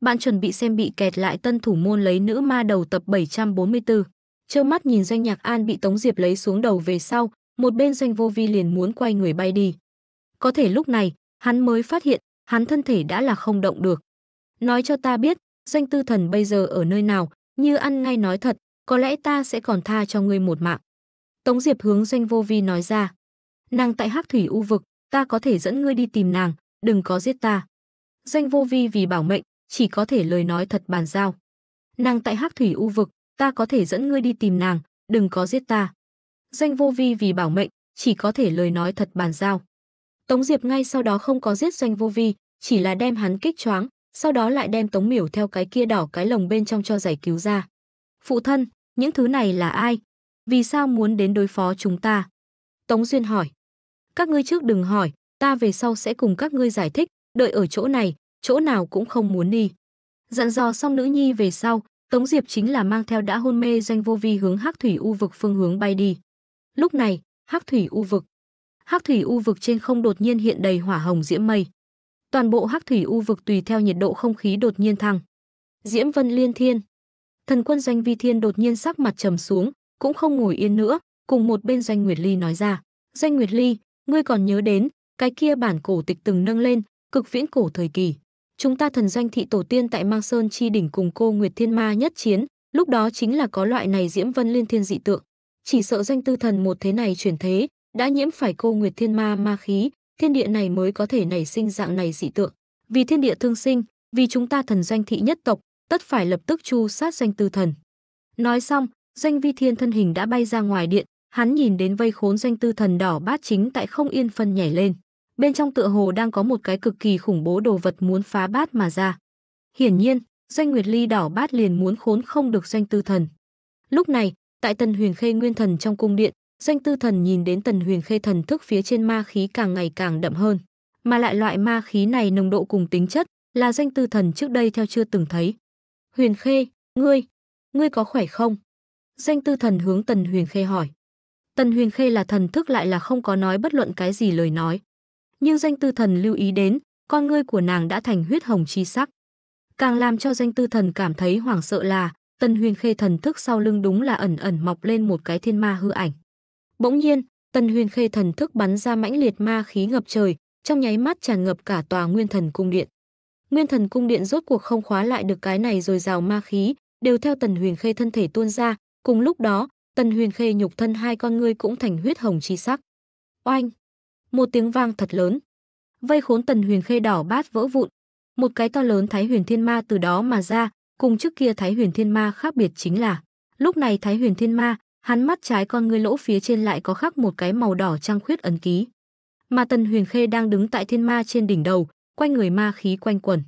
bạn chuẩn bị xem bị kẹt lại tân thủ môn lấy nữ ma đầu tập 744. Trơ mắt nhìn doanh nhạc An bị Tống Diệp lấy xuống đầu về sau, một bên doanh vô vi liền muốn quay người bay đi. Có thể lúc này, hắn mới phát hiện, hắn thân thể đã là không động được. Nói cho ta biết, doanh tư thần bây giờ ở nơi nào, như ăn ngay nói thật, có lẽ ta sẽ còn tha cho ngươi một mạng. Tống Diệp hướng doanh vô vi nói ra. Nàng tại hắc thủy u vực, ta có thể dẫn ngươi đi tìm nàng, đừng có giết ta. Doanh vô vi vì bảo mệnh, chỉ có thể lời nói thật bàn giao. Nàng tại Hắc Thủy U vực, ta có thể dẫn ngươi đi tìm nàng, đừng có giết ta. Doanh Vô Vi vì bảo mệnh, chỉ có thể lời nói thật bàn giao. Tống Diệp ngay sau đó không có giết Doanh Vô Vi, chỉ là đem hắn kích choáng, sau đó lại đem Tống Miểu theo cái kia đỏ cái lồng bên trong cho giải cứu ra. Phụ thân, những thứ này là ai? Vì sao muốn đến đối phó chúng ta? Tống Duyên hỏi. Các ngươi trước đừng hỏi, ta về sau sẽ cùng các ngươi giải thích, đợi ở chỗ này, chỗ nào cũng không muốn đi. Dặn dò xong nữ nhi về sau, Tống Diệp chính là mang theo đã hôn mê doanh vô vi hướng Hắc Thủy U vực phương hướng bay đi. Lúc này, Hắc Thủy U vực. Hắc Thủy U vực trên không đột nhiên hiện đầy hỏa hồng diễm mây. Toàn bộ Hắc Thủy U vực tùy theo nhiệt độ không khí đột nhiên thăng. Diễm Vân Liên Thiên. Thần quân Doanh Vi Thiên đột nhiên sắc mặt trầm xuống, cũng không ngồi yên nữa, cùng một bên Doanh Nguyệt Ly nói ra, "Doanh Nguyệt Ly, ngươi còn nhớ đến, cái kia bản cổ tịch từng nâng lên, cực viễn cổ thời kỳ, chúng ta thần doanh thị tổ tiên tại Mang Sơn chi đỉnh cùng cô Nguyệt Thiên Ma nhất chiến, lúc đó chính là có loại này diễm vân liên thiên dị tượng. Chỉ sợ doanh tư thần một thế này chuyển thế, đã nhiễm phải cô Nguyệt Thiên Ma ma khí, thiên địa này mới có thể nảy sinh dạng này dị tượng. Vì thiên địa thương sinh, vì chúng ta thần doanh thị nhất tộc, tất phải lập tức chu sát doanh tư thần. Nói xong, doanh vi thiên thân hình đã bay ra ngoài điện, hắn nhìn đến vây khốn doanh tư thần đỏ bát chính tại không yên phân nhảy lên bên trong tựa hồ đang có một cái cực kỳ khủng bố đồ vật muốn phá bát mà ra. Hiển nhiên, Doanh Nguyệt Ly đỏ bát liền muốn khốn không được Doanh Tư Thần. Lúc này, tại Tần Huyền Khê Nguyên Thần trong cung điện, Doanh Tư Thần nhìn đến Tần Huyền Khê thần thức phía trên ma khí càng ngày càng đậm hơn, mà lại loại ma khí này nồng độ cùng tính chất là Doanh Tư Thần trước đây theo chưa từng thấy. "Huyền Khê, ngươi, ngươi có khỏe không?" Doanh Tư Thần hướng Tần Huyền Khê hỏi. Tần Huyền Khê là thần thức lại là không có nói bất luận cái gì lời nói nhưng danh tư thần lưu ý đến, con ngươi của nàng đã thành huyết hồng chi sắc. Càng làm cho danh tư thần cảm thấy hoảng sợ là, Tân Huyền Khê thần thức sau lưng đúng là ẩn ẩn mọc lên một cái thiên ma hư ảnh. Bỗng nhiên, Tân Huyền Khê thần thức bắn ra mãnh liệt ma khí ngập trời, trong nháy mắt tràn ngập cả tòa Nguyên Thần cung điện. Nguyên Thần cung điện rốt cuộc không khóa lại được cái này rồi rào ma khí, đều theo Tần Huyền Khê thân thể tuôn ra, cùng lúc đó, Tần Huyền Khê nhục thân hai con ngươi cũng thành huyết hồng chi sắc. Oanh! một tiếng vang thật lớn. Vây khốn Tần Huyền Khê đỏ bát vỡ vụn, một cái to lớn Thái Huyền Thiên Ma từ đó mà ra, cùng trước kia Thái Huyền Thiên Ma khác biệt chính là, lúc này Thái Huyền Thiên Ma, hắn mắt trái con ngươi lỗ phía trên lại có khắc một cái màu đỏ trang khuyết ấn ký. Mà Tần Huyền Khê đang đứng tại Thiên Ma trên đỉnh đầu, quanh người ma khí quanh quẩn.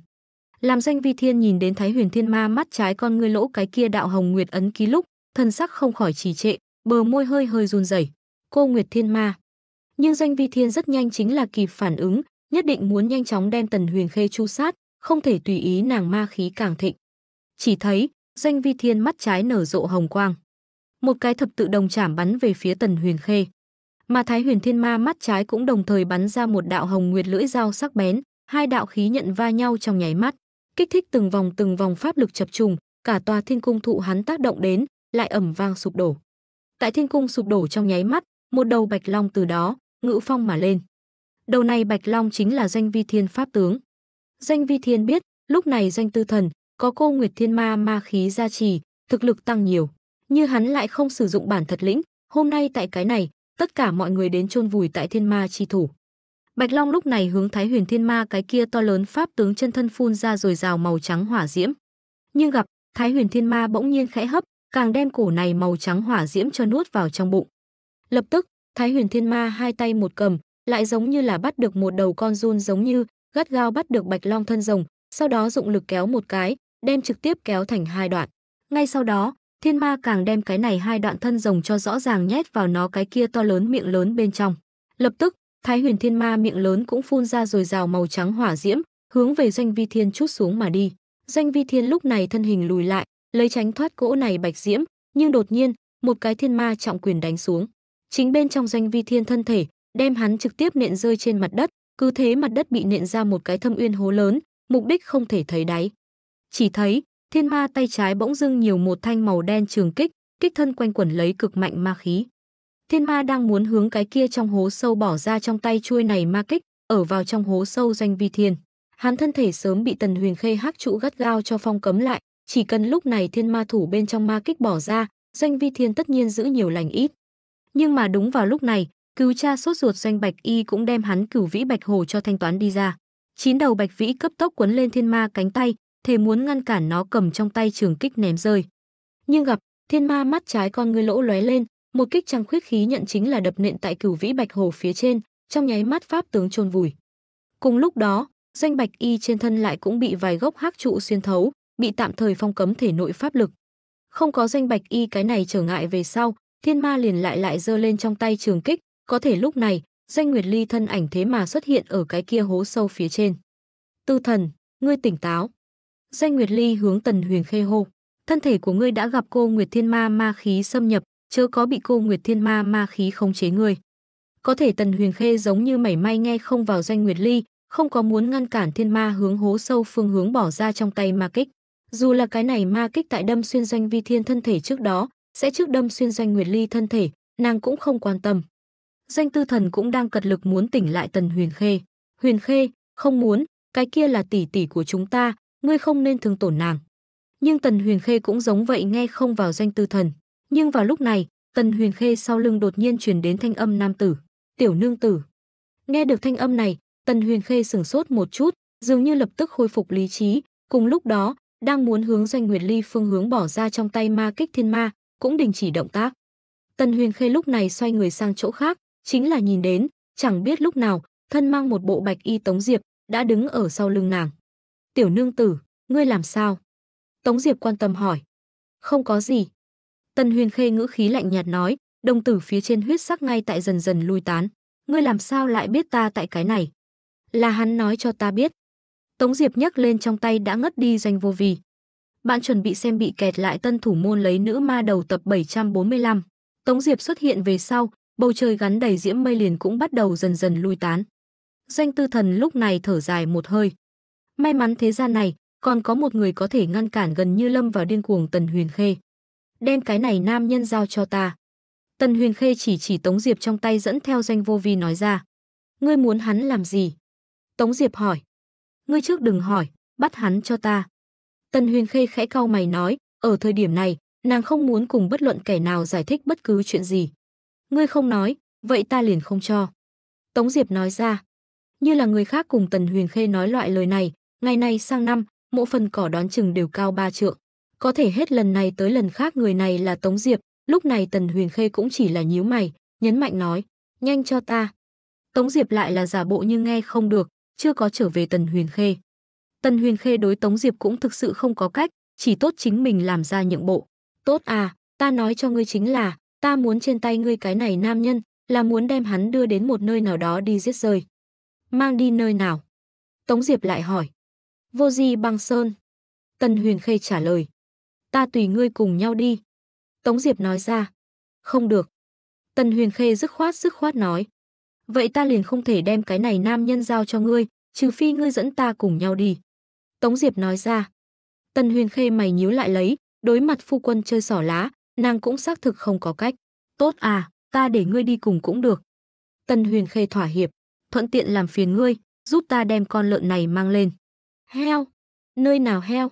Làm danh vi thiên nhìn đến Thái Huyền Thiên Ma mắt trái con ngươi lỗ cái kia đạo hồng nguyệt ấn ký lúc, thân sắc không khỏi trì trệ, bờ môi hơi hơi run rẩy. Cô Nguyệt Thiên Ma nhưng Doanh Vi Thiên rất nhanh chính là kịp phản ứng, nhất định muốn nhanh chóng đem Tần Huyền Khê chu sát, không thể tùy ý nàng ma khí càng thịnh. Chỉ thấy, Doanh Vi Thiên mắt trái nở rộ hồng quang. Một cái thập tự đồng chảm bắn về phía Tần Huyền Khê. Mà Thái Huyền Thiên Ma mắt trái cũng đồng thời bắn ra một đạo hồng nguyệt lưỡi dao sắc bén, hai đạo khí nhận va nhau trong nháy mắt, kích thích từng vòng từng vòng pháp lực chập trùng, cả tòa thiên cung thụ hắn tác động đến, lại ẩm vang sụp đổ. Tại thiên cung sụp đổ trong nháy mắt, một đầu bạch long từ đó ngự phong mà lên. Đầu này Bạch Long chính là danh Vi Thiên pháp tướng. Danh Vi Thiên biết, lúc này danh Tư Thần có cô Nguyệt Thiên Ma ma khí gia trì, thực lực tăng nhiều. Như hắn lại không sử dụng bản thật lĩnh, hôm nay tại cái này, tất cả mọi người đến chôn vùi tại Thiên Ma chi thủ. Bạch Long lúc này hướng Thái Huyền Thiên Ma cái kia to lớn pháp tướng chân thân phun ra rồi rào màu trắng hỏa diễm. Nhưng gặp, Thái Huyền Thiên Ma bỗng nhiên khẽ hấp, càng đem cổ này màu trắng hỏa diễm cho nuốt vào trong bụng. Lập tức, Thái huyền thiên ma hai tay một cầm, lại giống như là bắt được một đầu con run giống như, gắt gao bắt được bạch long thân rồng, sau đó dụng lực kéo một cái, đem trực tiếp kéo thành hai đoạn. Ngay sau đó, thiên ma càng đem cái này hai đoạn thân rồng cho rõ ràng nhét vào nó cái kia to lớn miệng lớn bên trong. Lập tức, thái huyền thiên ma miệng lớn cũng phun ra rồi rào màu trắng hỏa diễm, hướng về doanh vi thiên chút xuống mà đi. Doanh vi thiên lúc này thân hình lùi lại, lấy tránh thoát cỗ này bạch diễm, nhưng đột nhiên, một cái thiên ma trọng quyền đánh xuống chính bên trong doanh vi thiên thân thể, đem hắn trực tiếp nện rơi trên mặt đất, cứ thế mặt đất bị nện ra một cái thâm uyên hố lớn, mục đích không thể thấy đáy. Chỉ thấy, thiên ma tay trái bỗng dưng nhiều một thanh màu đen trường kích, kích thân quanh quẩn lấy cực mạnh ma khí. Thiên ma đang muốn hướng cái kia trong hố sâu bỏ ra trong tay chuôi này ma kích, ở vào trong hố sâu doanh vi thiên. Hắn thân thể sớm bị Tần Huyền Khê hắc trụ gắt gao cho phong cấm lại, chỉ cần lúc này thiên ma thủ bên trong ma kích bỏ ra, doanh vi thiên tất nhiên giữ nhiều lành ít. Nhưng mà đúng vào lúc này, cứu cha sốt ruột doanh Bạch Y cũng đem hắn cửu vĩ Bạch Hồ cho thanh toán đi ra. Chín đầu Bạch Vĩ cấp tốc quấn lên thiên ma cánh tay, thề muốn ngăn cản nó cầm trong tay trường kích ném rơi. Nhưng gặp, thiên ma mắt trái con ngươi lỗ lóe lên, một kích trăng khuyết khí nhận chính là đập nện tại cửu vĩ Bạch Hồ phía trên, trong nháy mắt pháp tướng chôn vùi. Cùng lúc đó, doanh Bạch Y trên thân lại cũng bị vài gốc hắc trụ xuyên thấu, bị tạm thời phong cấm thể nội pháp lực. Không có doanh Bạch Y cái này trở ngại về sau, thiên ma liền lại lại giơ lên trong tay trường kích, có thể lúc này, Doanh Nguyệt Ly thân ảnh thế mà xuất hiện ở cái kia hố sâu phía trên. Tư thần, ngươi tỉnh táo. Doanh Nguyệt Ly hướng Tần Huyền khê hô, thân thể của ngươi đã gặp cô Nguyệt Thiên Ma ma khí xâm nhập, chớ có bị cô Nguyệt Thiên Ma ma khí khống chế ngươi. Có thể Tần Huyền khê giống như mảy may nghe không vào Doanh Nguyệt Ly, không có muốn ngăn cản Thiên Ma hướng hố sâu phương hướng bỏ ra trong tay ma kích. Dù là cái này ma kích tại đâm xuyên Doanh Vi Thiên thân thể trước đó, sẽ trước đâm xuyên danh Nguyệt Ly thân thể, nàng cũng không quan tâm. danh Tư Thần cũng đang cật lực muốn tỉnh lại Tần Huyền Khê. Huyền Khê, không muốn, cái kia là tỷ tỷ của chúng ta, ngươi không nên thương tổn nàng. Nhưng Tần Huyền Khê cũng giống vậy nghe không vào danh Tư Thần. Nhưng vào lúc này, Tần Huyền Khê sau lưng đột nhiên truyền đến thanh âm nam tử, tiểu nương tử. Nghe được thanh âm này, Tần Huyền Khê sửng sốt một chút, dường như lập tức khôi phục lý trí. Cùng lúc đó, đang muốn hướng Doanh Nguyệt Ly phương hướng bỏ ra trong tay ma kích thiên ma, cũng đình chỉ động tác. Tần Huyền Khê lúc này xoay người sang chỗ khác, chính là nhìn đến, chẳng biết lúc nào, thân mang một bộ bạch y Tống Diệp, đã đứng ở sau lưng nàng. "Tiểu nương tử, ngươi làm sao?" Tống Diệp quan tâm hỏi. "Không có gì." Tần Huyền Khê ngữ khí lạnh nhạt nói, đồng tử phía trên huyết sắc ngay tại dần dần lui tán, "Ngươi làm sao lại biết ta tại cái này?" "Là hắn nói cho ta biết." Tống Diệp nhấc lên trong tay đã ngất đi danh vô vì, bạn chuẩn bị xem bị kẹt lại tân thủ môn lấy nữ ma đầu tập 745. Tống Diệp xuất hiện về sau, bầu trời gắn đầy diễm mây liền cũng bắt đầu dần dần lui tán. Doanh Tư Thần lúc này thở dài một hơi. May mắn thế gian này, còn có một người có thể ngăn cản gần như lâm vào điên cuồng Tần Huyền Khê. Đem cái này nam nhân giao cho ta. Tần Huyền Khê chỉ chỉ Tống Diệp trong tay dẫn theo Doanh vô vi nói ra. Ngươi muốn hắn làm gì? Tống Diệp hỏi. Ngươi trước đừng hỏi, bắt hắn cho ta. Tần Huyền Khê khẽ cau mày nói, ở thời điểm này, nàng không muốn cùng bất luận kẻ nào giải thích bất cứ chuyện gì. Ngươi không nói, vậy ta liền không cho. Tống Diệp nói ra, như là người khác cùng Tần Huyền Khê nói loại lời này, ngày nay sang năm, mỗi phần cỏ đón chừng đều cao ba trượng. Có thể hết lần này tới lần khác người này là Tống Diệp, lúc này Tần Huyền Khê cũng chỉ là nhíu mày, nhấn mạnh nói, nhanh cho ta. Tống Diệp lại là giả bộ như nghe không được, chưa có trở về Tần Huyền Khê. Tân Huyền Khê đối Tống Diệp cũng thực sự không có cách, chỉ tốt chính mình làm ra nhượng bộ. Tốt à, ta nói cho ngươi chính là, ta muốn trên tay ngươi cái này nam nhân, là muốn đem hắn đưa đến một nơi nào đó đi giết rơi. Mang đi nơi nào? Tống Diệp lại hỏi. Vô gì băng sơn. Tân Huyền Khê trả lời. Ta tùy ngươi cùng nhau đi. Tống Diệp nói ra. Không được. Tân Huyền Khê dứt khoát dứt khoát nói. Vậy ta liền không thể đem cái này nam nhân giao cho ngươi, trừ phi ngươi dẫn ta cùng nhau đi. Tống Diệp nói ra. Tần Huyền Khê mày nhíu lại lấy, đối mặt phu quân chơi xỏ lá, nàng cũng xác thực không có cách. Tốt à, ta để ngươi đi cùng cũng được. Tần Huyền Khê thỏa hiệp, thuận tiện làm phiền ngươi, giúp ta đem con lợn này mang lên. Heo? Nơi nào heo?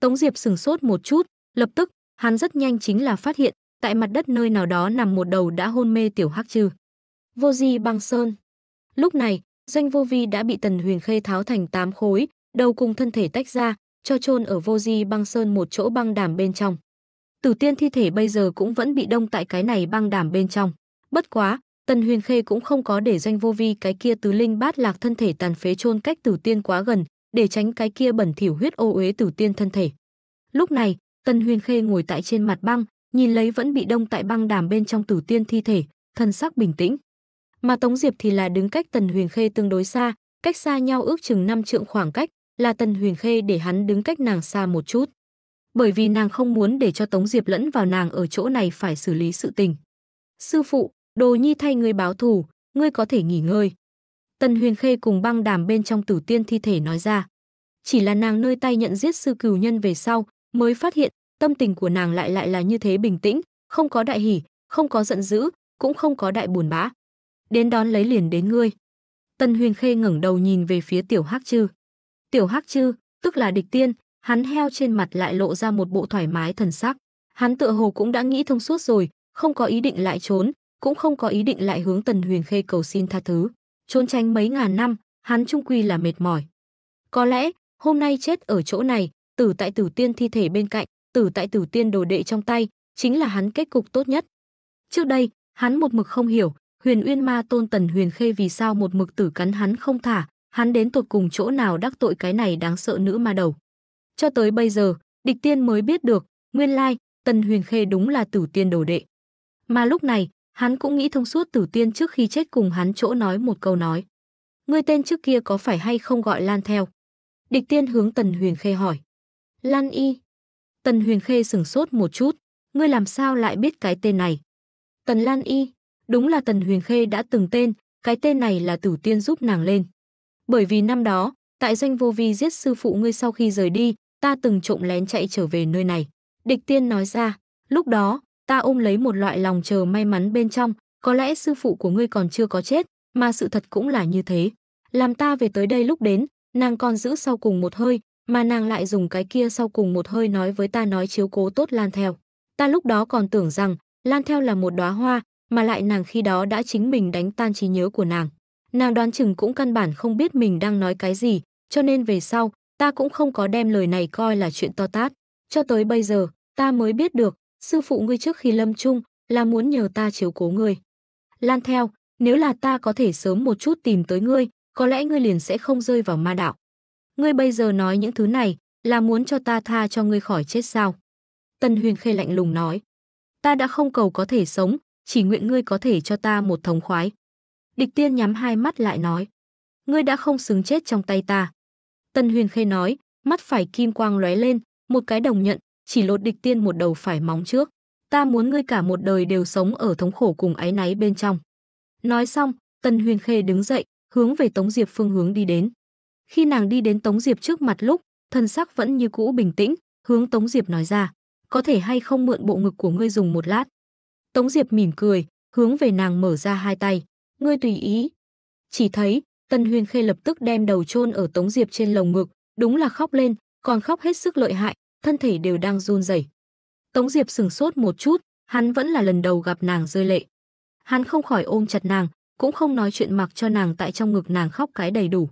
Tống Diệp sừng sốt một chút, lập tức, hắn rất nhanh chính là phát hiện, tại mặt đất nơi nào đó nằm một đầu đã hôn mê tiểu hắc trư. Vô Di băng sơn. Lúc này, doanh vô vi đã bị Tần Huyền Khê tháo thành tám khối, đầu cùng thân thể tách ra, cho chôn ở vô di băng sơn một chỗ băng đàm bên trong. Tử tiên thi thể bây giờ cũng vẫn bị đông tại cái này băng đàm bên trong. Bất quá, Tần Huyền Khê cũng không có để danh vô vi cái kia tứ linh bát lạc thân thể tàn phế chôn cách tử tiên quá gần, để tránh cái kia bẩn thỉu huyết ô uế tử tiên thân thể. Lúc này, Tần Huyền Khê ngồi tại trên mặt băng, nhìn lấy vẫn bị đông tại băng đàm bên trong tử tiên thi thể, thân sắc bình tĩnh. Mà Tống Diệp thì là đứng cách Tần Huyền Khê tương đối xa, cách xa nhau ước chừng năm trượng khoảng cách, là Tần Huyền Khê để hắn đứng cách nàng xa một chút. Bởi vì nàng không muốn để cho Tống Diệp lẫn vào nàng ở chỗ này phải xử lý sự tình. Sư phụ, đồ nhi thay ngươi báo thù, ngươi có thể nghỉ ngơi. Tần Huyền Khê cùng băng đàm bên trong tử tiên thi thể nói ra. Chỉ là nàng nơi tay nhận giết sư cửu nhân về sau, mới phát hiện tâm tình của nàng lại lại là như thế bình tĩnh, không có đại hỉ, không có giận dữ, cũng không có đại buồn bã. Đến đón lấy liền đến ngươi. Tần Huyền Khê ngẩng đầu nhìn về phía Tiểu Hắc Trư. Tiểu Hắc Chư, tức là địch tiên, hắn heo trên mặt lại lộ ra một bộ thoải mái thần sắc. Hắn tựa hồ cũng đã nghĩ thông suốt rồi, không có ý định lại trốn, cũng không có ý định lại hướng Tần Huyền Khê cầu xin tha thứ. Trốn tránh mấy ngàn năm, hắn trung quy là mệt mỏi. Có lẽ, hôm nay chết ở chỗ này, tử tại tử tiên thi thể bên cạnh, tử tại tử tiên đồ đệ trong tay, chính là hắn kết cục tốt nhất. Trước đây, hắn một mực không hiểu, Huyền Uyên Ma Tôn Tần Huyền Khê vì sao một mực tử cắn hắn không thả, hắn đến tột cùng chỗ nào đắc tội cái này đáng sợ nữ ma đầu. Cho tới bây giờ, địch tiên mới biết được, nguyên lai, Tần Huyền Khê đúng là tử tiên đồ đệ. Mà lúc này, hắn cũng nghĩ thông suốt tử tiên trước khi chết cùng hắn chỗ nói một câu nói. Người tên trước kia có phải hay không gọi Lan theo? Địch tiên hướng Tần Huyền Khê hỏi. Lan y. Tần Huyền Khê sửng sốt một chút. Ngươi làm sao lại biết cái tên này? Tần Lan y. Đúng là Tần Huyền Khê đã từng tên, cái tên này là tử tiên giúp nàng lên. Bởi vì năm đó, tại doanh vô vi giết sư phụ ngươi sau khi rời đi, ta từng trộm lén chạy trở về nơi này. Địch tiên nói ra, lúc đó, ta ôm lấy một loại lòng chờ may mắn bên trong, có lẽ sư phụ của ngươi còn chưa có chết, mà sự thật cũng là như thế. Làm ta về tới đây lúc đến, nàng còn giữ sau cùng một hơi, mà nàng lại dùng cái kia sau cùng một hơi nói với ta nói chiếu cố tốt Lan Theo. Ta lúc đó còn tưởng rằng, Lan Theo là một đóa hoa, mà lại nàng khi đó đã chính mình đánh tan trí nhớ của nàng nàng đoán chừng cũng căn bản không biết mình đang nói cái gì, cho nên về sau, ta cũng không có đem lời này coi là chuyện to tát. Cho tới bây giờ, ta mới biết được, sư phụ ngươi trước khi lâm chung là muốn nhờ ta chiếu cố ngươi. Lan theo, nếu là ta có thể sớm một chút tìm tới ngươi, có lẽ ngươi liền sẽ không rơi vào ma đạo. Ngươi bây giờ nói những thứ này là muốn cho ta tha cho ngươi khỏi chết sao? Tần Huyền Khê lạnh lùng nói. Ta đã không cầu có thể sống, chỉ nguyện ngươi có thể cho ta một thống khoái. Địch tiên nhắm hai mắt lại nói. Ngươi đã không xứng chết trong tay ta. Tân huyền khê nói, mắt phải kim quang lóe lên, một cái đồng nhận, chỉ lột địch tiên một đầu phải móng trước. Ta muốn ngươi cả một đời đều sống ở thống khổ cùng áy náy bên trong. Nói xong, Tân huyền khê đứng dậy, hướng về Tống Diệp phương hướng đi đến. Khi nàng đi đến Tống Diệp trước mặt lúc, thân sắc vẫn như cũ bình tĩnh, hướng Tống Diệp nói ra, có thể hay không mượn bộ ngực của ngươi dùng một lát. Tống Diệp mỉm cười, hướng về nàng mở ra hai tay ngươi tùy ý. Chỉ thấy, Tân huyền Khê lập tức đem đầu chôn ở Tống Diệp trên lồng ngực, đúng là khóc lên, còn khóc hết sức lợi hại, thân thể đều đang run rẩy. Tống Diệp sừng sốt một chút, hắn vẫn là lần đầu gặp nàng rơi lệ. Hắn không khỏi ôm chặt nàng, cũng không nói chuyện mặc cho nàng tại trong ngực nàng khóc cái đầy đủ.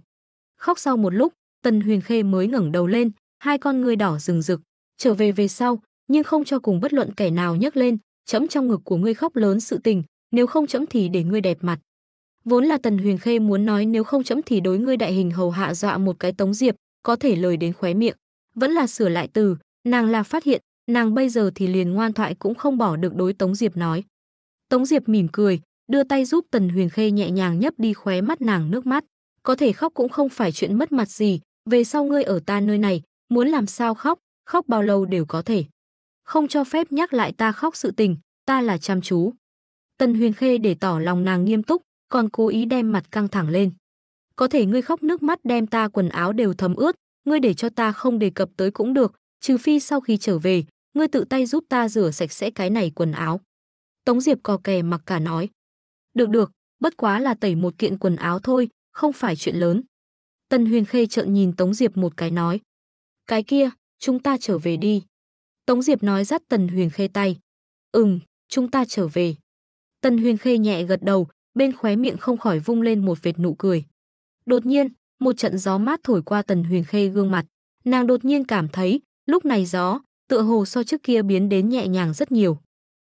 Khóc sau một lúc, Tần Huyền Khê mới ngẩng đầu lên, hai con ngươi đỏ rừng rực, trở về về sau, nhưng không cho cùng bất luận kẻ nào nhấc lên, chấm trong ngực của ngươi khóc lớn sự tình, nếu không chấm thì để ngươi đẹp mặt. Vốn là Tần Huyền Khê muốn nói nếu không chấm thì đối ngươi đại hình hầu hạ dọa một cái tống diệp, có thể lời đến khóe miệng. Vẫn là sửa lại từ, nàng là phát hiện, nàng bây giờ thì liền ngoan thoại cũng không bỏ được đối tống diệp nói. Tống diệp mỉm cười, đưa tay giúp Tần Huyền Khê nhẹ nhàng nhấp đi khóe mắt nàng nước mắt. Có thể khóc cũng không phải chuyện mất mặt gì, về sau ngươi ở ta nơi này, muốn làm sao khóc, khóc bao lâu đều có thể. Không cho phép nhắc lại ta khóc sự tình, ta là chăm chú. Tần Huyền Khê để tỏ lòng nàng nghiêm túc, còn cố ý đem mặt căng thẳng lên. Có thể ngươi khóc nước mắt đem ta quần áo đều thấm ướt, ngươi để cho ta không đề cập tới cũng được, trừ phi sau khi trở về, ngươi tự tay giúp ta rửa sạch sẽ cái này quần áo. Tống Diệp cò kè mặc cả nói. Được được, bất quá là tẩy một kiện quần áo thôi, không phải chuyện lớn. Tân Huyền Khê trợn nhìn Tống Diệp một cái nói. Cái kia, chúng ta trở về đi. Tống Diệp nói dắt Tần Huyền Khê tay. Ừm, chúng ta trở về. Tần Huyền Khê nhẹ gật đầu, bên khóe miệng không khỏi vung lên một vệt nụ cười. Đột nhiên, một trận gió mát thổi qua Tần Huyền Khê gương mặt, nàng đột nhiên cảm thấy, lúc này gió, tựa hồ so trước kia biến đến nhẹ nhàng rất nhiều.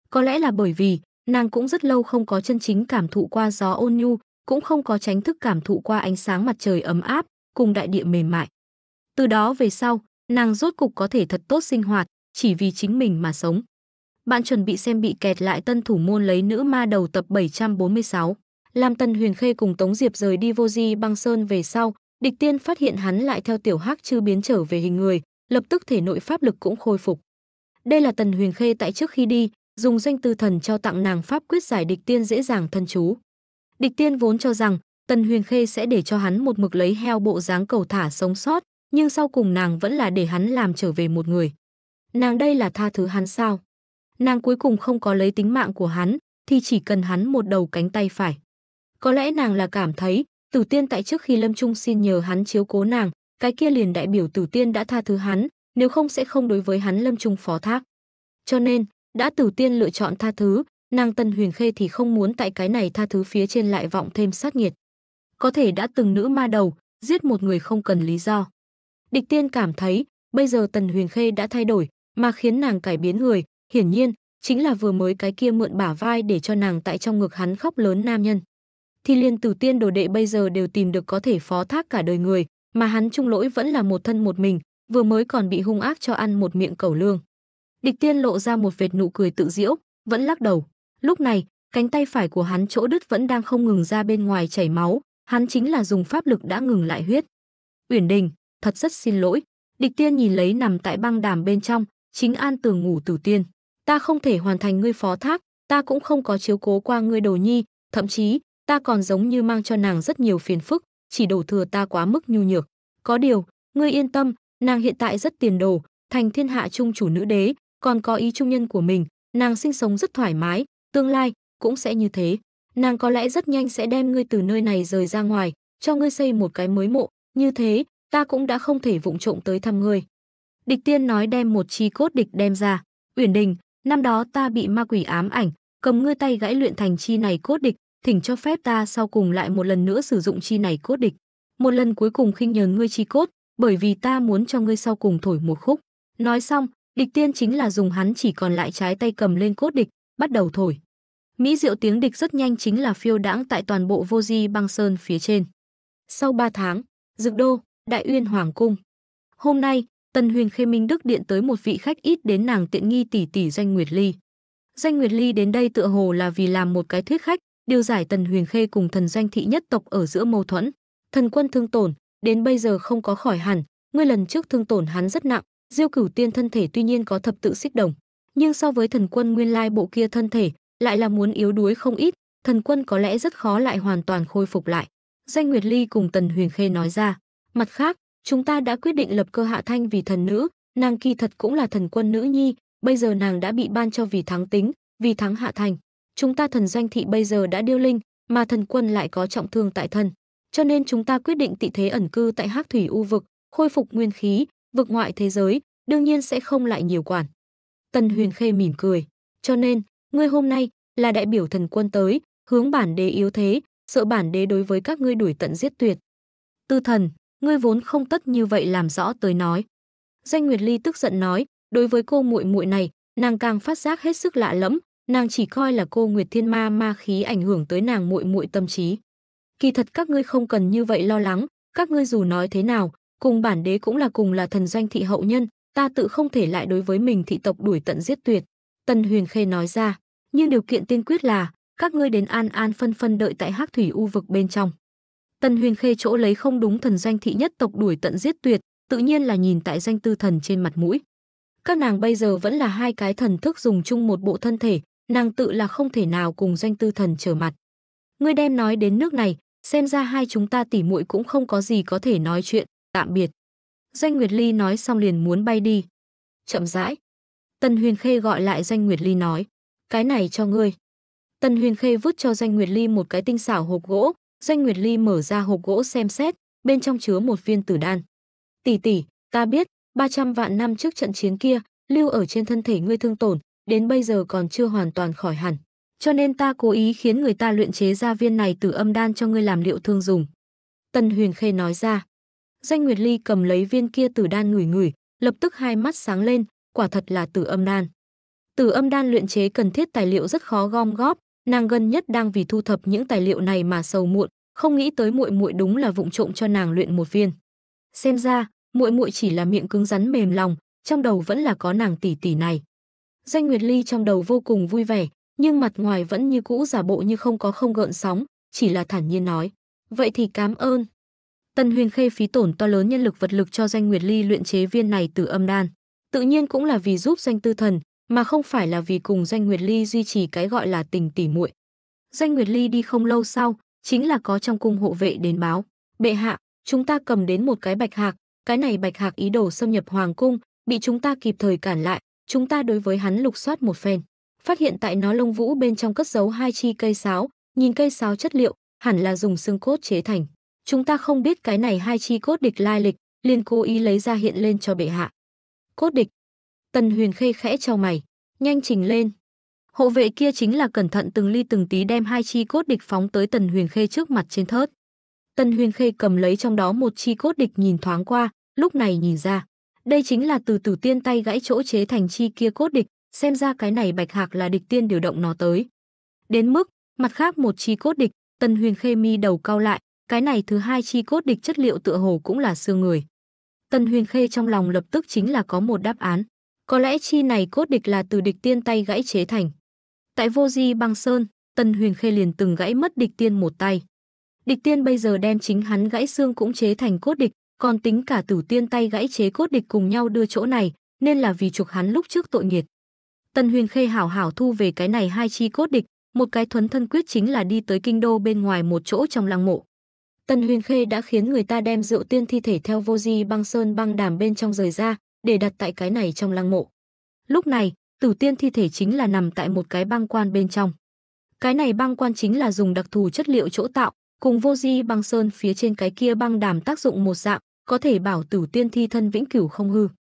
Có lẽ là bởi vì, nàng cũng rất lâu không có chân chính cảm thụ qua gió ôn nhu, cũng không có tránh thức cảm thụ qua ánh sáng mặt trời ấm áp, cùng đại địa mềm mại. Từ đó về sau, nàng rốt cục có thể thật tốt sinh hoạt, chỉ vì chính mình mà sống. Bạn chuẩn bị xem bị kẹt lại tân thủ môn lấy nữ ma đầu tập 746. Lam Tân Huyền Khê cùng Tống Diệp rời đi vô di băng sơn về sau, địch tiên phát hiện hắn lại theo tiểu hắc chư biến trở về hình người, lập tức thể nội pháp lực cũng khôi phục. Đây là Tần Huyền Khê tại trước khi đi, dùng danh tư thần cho tặng nàng pháp quyết giải địch tiên dễ dàng thân chú. Địch tiên vốn cho rằng Tần Huyền Khê sẽ để cho hắn một mực lấy heo bộ dáng cầu thả sống sót, nhưng sau cùng nàng vẫn là để hắn làm trở về một người. Nàng đây là tha thứ hắn sao? nàng cuối cùng không có lấy tính mạng của hắn, thì chỉ cần hắn một đầu cánh tay phải. Có lẽ nàng là cảm thấy, Tử Tiên tại trước khi Lâm Trung xin nhờ hắn chiếu cố nàng, cái kia liền đại biểu Tử Tiên đã tha thứ hắn, nếu không sẽ không đối với hắn Lâm Trung phó thác. Cho nên, đã Tử Tiên lựa chọn tha thứ, nàng Tân Huyền Khê thì không muốn tại cái này tha thứ phía trên lại vọng thêm sát nhiệt. Có thể đã từng nữ ma đầu, giết một người không cần lý do. Địch Tiên cảm thấy, bây giờ Tần Huyền Khê đã thay đổi, mà khiến nàng cải biến người, Hiển nhiên, chính là vừa mới cái kia mượn bả vai để cho nàng tại trong ngực hắn khóc lớn nam nhân. Thì liên tử tiên đồ đệ bây giờ đều tìm được có thể phó thác cả đời người, mà hắn trung lỗi vẫn là một thân một mình, vừa mới còn bị hung ác cho ăn một miệng cẩu lương. Địch tiên lộ ra một vệt nụ cười tự diễu, vẫn lắc đầu. Lúc này, cánh tay phải của hắn chỗ đứt vẫn đang không ngừng ra bên ngoài chảy máu, hắn chính là dùng pháp lực đã ngừng lại huyết. Uyển Đình, thật rất xin lỗi. Địch tiên nhìn lấy nằm tại băng đàm bên trong, chính an tường ngủ tử tiên ta không thể hoàn thành ngươi phó thác, ta cũng không có chiếu cố qua ngươi đồ nhi, thậm chí, ta còn giống như mang cho nàng rất nhiều phiền phức, chỉ đổ thừa ta quá mức nhu nhược. Có điều, ngươi yên tâm, nàng hiện tại rất tiền đồ, thành thiên hạ trung chủ nữ đế, còn có ý trung nhân của mình, nàng sinh sống rất thoải mái, tương lai cũng sẽ như thế. Nàng có lẽ rất nhanh sẽ đem ngươi từ nơi này rời ra ngoài, cho ngươi xây một cái mới mộ, như thế, ta cũng đã không thể vụng trộm tới thăm ngươi. Địch tiên nói đem một chi cốt địch đem ra. Uyển Đình, Năm đó ta bị ma quỷ ám ảnh, cầm ngươi tay gãy luyện thành chi này cốt địch, thỉnh cho phép ta sau cùng lại một lần nữa sử dụng chi này cốt địch. Một lần cuối cùng khinh nhờn ngươi chi cốt, bởi vì ta muốn cho ngươi sau cùng thổi một khúc. Nói xong, địch tiên chính là dùng hắn chỉ còn lại trái tay cầm lên cốt địch, bắt đầu thổi. Mỹ diệu tiếng địch rất nhanh chính là phiêu đãng tại toàn bộ vô di băng sơn phía trên. Sau 3 tháng, Dực Đô, Đại Uyên Hoàng Cung. Hôm nay, Tần Huyền Khê Minh Đức điện tới một vị khách ít đến nàng tiện nghi tỷ tỷ Doanh Nguyệt Ly. Doanh Nguyệt Ly đến đây tựa hồ là vì làm một cái thuyết khách, điều giải Tần Huyền Khê cùng thần Doanh thị nhất tộc ở giữa mâu thuẫn. Thần quân thương tổn, đến bây giờ không có khỏi hẳn, ngươi lần trước thương tổn hắn rất nặng, Diêu Cửu Tiên thân thể tuy nhiên có thập tự xích đồng, nhưng so với thần quân nguyên lai bộ kia thân thể, lại là muốn yếu đuối không ít, thần quân có lẽ rất khó lại hoàn toàn khôi phục lại. Danh Nguyệt Ly cùng Tần Huyền Khê nói ra. Mặt khác, Chúng ta đã quyết định lập cơ hạ thanh vì thần nữ, nàng kỳ thật cũng là thần quân nữ nhi, bây giờ nàng đã bị ban cho vì thắng tính, vì thắng hạ thành. Chúng ta thần doanh thị bây giờ đã điêu linh, mà thần quân lại có trọng thương tại thân. Cho nên chúng ta quyết định tị thế ẩn cư tại hắc thủy u vực, khôi phục nguyên khí, vực ngoại thế giới, đương nhiên sẽ không lại nhiều quản. Tần Huyền Khê mỉm cười, cho nên, ngươi hôm nay là đại biểu thần quân tới, hướng bản đế yếu thế, sợ bản đế đối với các ngươi đuổi tận giết tuyệt. Tư thần, ngươi vốn không tất như vậy làm rõ tới nói. Doanh Nguyệt Ly tức giận nói, đối với cô muội muội này, nàng càng phát giác hết sức lạ lẫm, nàng chỉ coi là cô Nguyệt Thiên Ma ma khí ảnh hưởng tới nàng muội muội tâm trí. Kỳ thật các ngươi không cần như vậy lo lắng, các ngươi dù nói thế nào, cùng bản đế cũng là cùng là thần doanh thị hậu nhân, ta tự không thể lại đối với mình thị tộc đuổi tận giết tuyệt. Tân Huyền Khê nói ra, nhưng điều kiện tiên quyết là các ngươi đến an an phân phân đợi tại hắc thủy u vực bên trong. Tần Huyền Khê chỗ lấy không đúng thần danh thị nhất tộc đuổi tận giết tuyệt, tự nhiên là nhìn tại danh tư thần trên mặt mũi. Các nàng bây giờ vẫn là hai cái thần thức dùng chung một bộ thân thể, nàng tự là không thể nào cùng danh tư thần trở mặt. Ngươi đem nói đến nước này, xem ra hai chúng ta tỉ muội cũng không có gì có thể nói chuyện, tạm biệt. Danh Nguyệt Ly nói xong liền muốn bay đi. Chậm rãi. Tần Huyền Khê gọi lại Danh Nguyệt Ly nói, cái này cho ngươi. Tần Huyền Khê vứt cho Danh Nguyệt Ly một cái tinh xảo hộp gỗ, Doanh Nguyệt Ly mở ra hộp gỗ xem xét, bên trong chứa một viên tử đan. Tỷ tỷ, ta biết, 300 vạn năm trước trận chiến kia, lưu ở trên thân thể ngươi thương tổn, đến bây giờ còn chưa hoàn toàn khỏi hẳn. Cho nên ta cố ý khiến người ta luyện chế ra viên này tử âm đan cho ngươi làm liệu thương dùng. Tần Huyền Khê nói ra. Doanh Nguyệt Ly cầm lấy viên kia tử đan ngửi ngửi, lập tức hai mắt sáng lên, quả thật là tử âm đan. Tử âm đan luyện chế cần thiết tài liệu rất khó gom góp, nàng gần nhất đang vì thu thập những tài liệu này mà sầu muộn, không nghĩ tới muội muội đúng là vụng trộm cho nàng luyện một viên. Xem ra, muội muội chỉ là miệng cứng rắn mềm lòng, trong đầu vẫn là có nàng tỷ tỷ này. danh Nguyệt Ly trong đầu vô cùng vui vẻ, nhưng mặt ngoài vẫn như cũ giả bộ như không có không gợn sóng, chỉ là thản nhiên nói, "Vậy thì cám ơn." Tần Huyền Khê phí tổn to lớn nhân lực vật lực cho danh Nguyệt Ly luyện chế viên này từ âm đan, tự nhiên cũng là vì giúp danh Tư Thần, mà không phải là vì cùng Doanh Nguyệt Ly duy trì cái gọi là tình tỉ muội. Doanh Nguyệt Ly đi không lâu sau, chính là có trong cung hộ vệ đến báo, "Bệ hạ, chúng ta cầm đến một cái bạch hạc, cái này bạch hạc ý đồ xâm nhập hoàng cung, bị chúng ta kịp thời cản lại, chúng ta đối với hắn lục soát một phen, phát hiện tại nó lông vũ bên trong cất giấu hai chi cây sáo, nhìn cây sáo chất liệu, hẳn là dùng xương cốt chế thành. Chúng ta không biết cái này hai chi cốt địch lai lịch, liền cố ý lấy ra hiện lên cho bệ hạ. Cốt địch, Tần Huyền Khê khẽ cho mày, nhanh chỉnh lên. Hộ vệ kia chính là cẩn thận từng ly từng tí đem hai chi cốt địch phóng tới Tần Huyền Khê trước mặt trên thớt. Tần Huyền Khê cầm lấy trong đó một chi cốt địch nhìn thoáng qua, lúc này nhìn ra. Đây chính là từ tử tiên tay gãy chỗ chế thành chi kia cốt địch, xem ra cái này bạch hạc là địch tiên điều động nó tới. Đến mức, mặt khác một chi cốt địch, Tần Huyền Khê mi đầu cao lại, cái này thứ hai chi cốt địch chất liệu tựa hồ cũng là xương người. Tần Huyền Khê trong lòng lập tức chính là có một đáp án. Có lẽ chi này cốt địch là từ địch tiên tay gãy chế thành. Tại Vô Di Băng Sơn, Tân Huyền Khê liền từng gãy mất địch tiên một tay. Địch tiên bây giờ đem chính hắn gãy xương cũng chế thành cốt địch, còn tính cả tử tiên tay gãy chế cốt địch cùng nhau đưa chỗ này, nên là vì chuộc hắn lúc trước tội nghiệt. Tân Huyền Khê hảo hảo thu về cái này hai chi cốt địch, một cái thuấn thân quyết chính là đi tới kinh đô bên ngoài một chỗ trong lăng mộ. Tân Huyền Khê đã khiến người ta đem rượu tiên thi thể theo vô di băng sơn băng đàm bên trong rời ra, để đặt tại cái này trong lăng mộ. Lúc này, tử tiên thi thể chính là nằm tại một cái băng quan bên trong. Cái này băng quan chính là dùng đặc thù chất liệu chỗ tạo, cùng vô di băng sơn phía trên cái kia băng đàm tác dụng một dạng, có thể bảo tử tiên thi thân vĩnh cửu không hư.